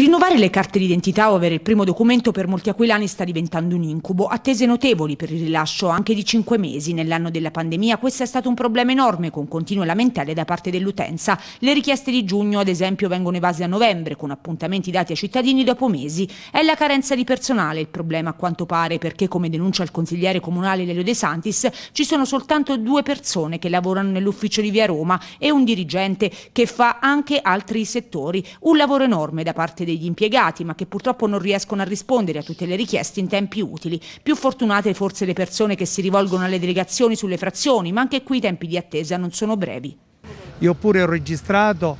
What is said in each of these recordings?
Green Rinnovare le carte d'identità o avere il primo documento per molti aquilani sta diventando un incubo. Attese notevoli per il rilascio anche di 5 mesi. Nell'anno della pandemia questo è stato un problema enorme con continue lamentele da parte dell'utenza. Le richieste di giugno, ad esempio, vengono evase a novembre con appuntamenti dati ai cittadini dopo mesi. È la carenza di personale il problema a quanto pare perché, come denuncia il consigliere comunale Lelio De Santis, ci sono soltanto due persone che lavorano nell'ufficio di Via Roma e un dirigente che fa anche altri settori. Un lavoro enorme da parte degli degli impiegati, ma che purtroppo non riescono a rispondere a tutte le richieste in tempi utili. Più fortunate forse le persone che si rivolgono alle delegazioni sulle frazioni, ma anche qui i tempi di attesa non sono brevi. Io pure ho registrato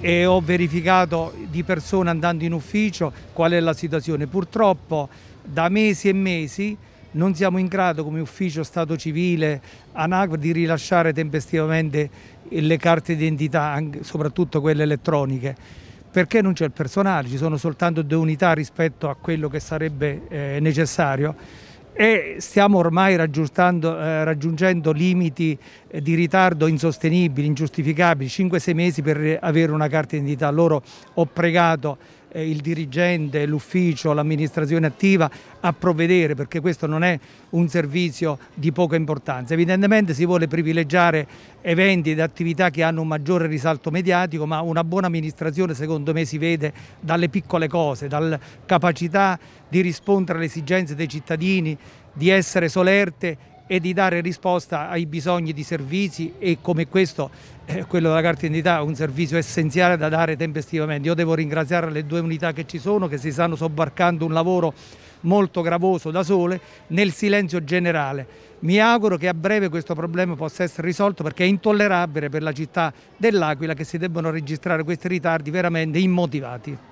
e ho verificato di persona andando in ufficio qual è la situazione. Purtroppo da mesi e mesi non siamo in grado come ufficio Stato Civile ANAC di rilasciare tempestivamente le carte d'identità, soprattutto quelle elettroniche perché non c'è il personale, ci sono soltanto due unità rispetto a quello che sarebbe eh, necessario e stiamo ormai eh, raggiungendo limiti eh, di ritardo insostenibili, ingiustificabili, 5-6 mesi per avere una carta d'identità. Loro ho pregato eh, il dirigente, l'ufficio, l'amministrazione attiva a provvedere perché questo non è un servizio di poca importanza. Evidentemente si vuole privilegiare eventi ed attività che hanno un maggiore risalto mediatico ma una buona amministrazione secondo me si vede dalle piccole cose, dalla capacità di rispondere alle esigenze dei cittadini, di essere solerte e di dare risposta ai bisogni di servizi e come questo, eh, quello della carta d'identità, è un servizio essenziale da dare tempestivamente. Io devo ringraziare le due unità che ci sono, che si stanno sobbarcando un lavoro molto gravoso da sole nel silenzio generale. Mi auguro che a breve questo problema possa essere risolto perché è intollerabile per la città dell'Aquila che si debbano registrare questi ritardi veramente immotivati.